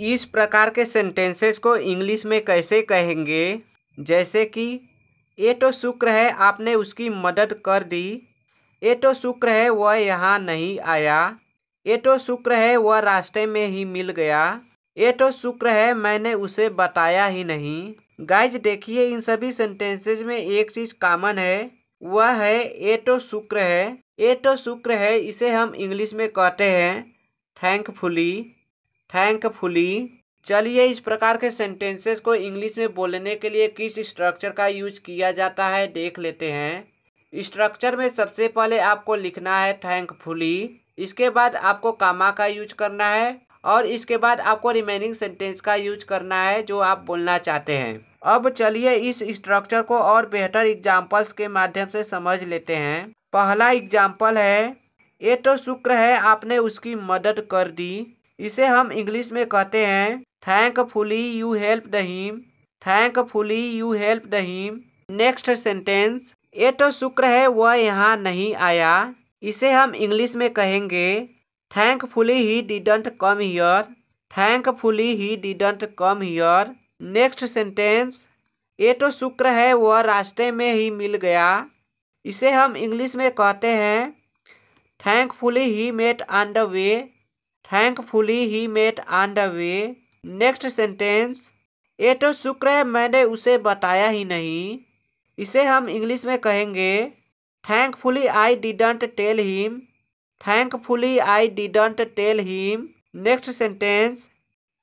इस प्रकार के सेंटेंसेस को इंग्लिश में कैसे कहेंगे जैसे कि ये तो शुक्र है आपने उसकी मदद कर दी ये तो शुक्र है वह यहाँ नहीं आया ये तो शुक्र है वह रास्ते में ही मिल गया ये तो शुक्र है मैंने उसे बताया ही नहीं गाइज देखिए इन सभी सेंटेंसेज में एक चीज़ कॉमन है वह है ये तो शुक्र है ये तो शुक्र है इसे हम इंग्लिश में कहते हैं थैंकफुली थैंकफुली चलिए इस प्रकार के सेंटेंसेस को इंग्लिश में बोलने के लिए किस स्ट्रक्चर का यूज किया जाता है देख लेते हैं स्ट्रक्चर में सबसे पहले आपको लिखना है थैंकफुली इसके बाद आपको कामा का यूज करना है और इसके बाद आपको रिमेनिंग सेंटेंस का यूज करना है जो आप बोलना चाहते हैं अब चलिए इस स्ट्रक्चर को और बेहतर एग्जाम्पल्स के माध्यम से समझ लेते हैं पहला एग्जाम्पल है ये तो शुक्र है आपने उसकी मदद कर दी इसे हम इंग्लिश में कहते हैं thankfully you helped him fully you helped him next sentence ये तो शुक्र है वह यहाँ नहीं आया इसे हम इंग्लिश में कहेंगे thankfully he didn't come here fully he didn't come here next sentence ये तो शुक्र है वह रास्ते में ही मिल गया इसे हम इंग्लिश में कहते हैं thankfully he met on the way thankfully met on the way next sentence ये तो शुक्र है मैंने उसे बताया ही नहीं इसे हम इंग्लिश में कहेंगे thankfully I didn't tell him thankfully I didn't tell him next sentence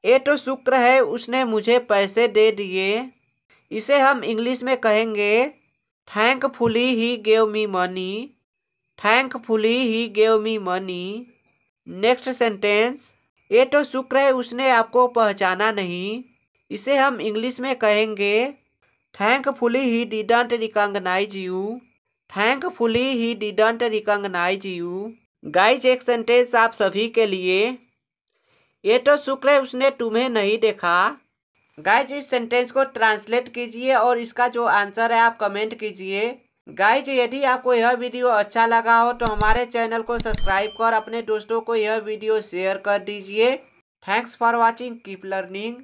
ये तो शुक्र है उसने मुझे पैसे दे दिए इसे हम इंग्लिश में कहेंगे thankfully he gave me money thankfully he gave me money next sentence ये तो शुक्र है उसने आपको पहचाना नहीं इसे हम इंग्लिश में कहेंगे thankfully he didn't recognise you thankfully he didn't recognise you guys एक सेंटेंस आप सभी के लिए ये तो शुक्र है उसने तुम्हें नहीं देखा गाइज इस सेंटेंस को ट्रांसलेट कीजिए और इसका जो आंसर है आप कमेंट कीजिए गाइज यदि आपको यह वीडियो अच्छा लगा हो तो हमारे चैनल को सब्सक्राइब कर अपने दोस्तों को यह वीडियो शेयर कर दीजिए thanks for watching keep learning